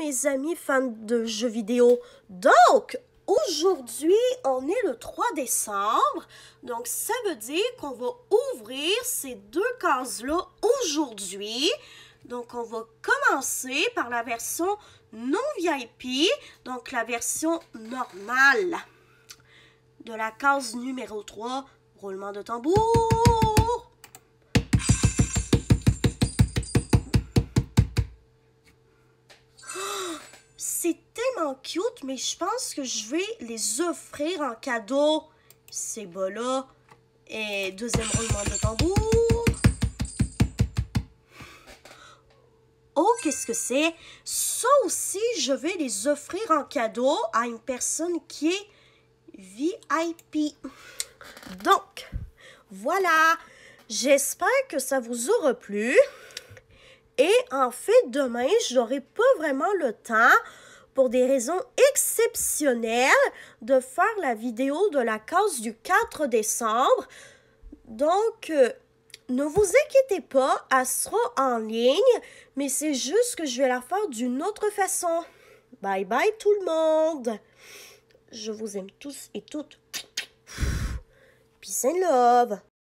mes amis fans de jeux vidéo. Donc, aujourd'hui, on est le 3 décembre. Donc, ça veut dire qu'on va ouvrir ces deux cases-là aujourd'hui. Donc, on va commencer par la version non VIP, donc la version normale de la case numéro 3, roulement de tambour. cute, mais je pense que je vais les offrir en cadeau. C'est bas Et deuxième roulement de tambour. Oh, qu'est-ce que c'est? Ça aussi, je vais les offrir en cadeau à une personne qui est VIP. Donc, voilà. J'espère que ça vous aura plu. Et en fait, demain, j'aurai pas vraiment le temps pour des raisons exceptionnelles, de faire la vidéo de la cause du 4 décembre. Donc, euh, ne vous inquiétez pas, elle sera en ligne, mais c'est juste que je vais la faire d'une autre façon. Bye bye tout le monde. Je vous aime tous et toutes. Peace and love.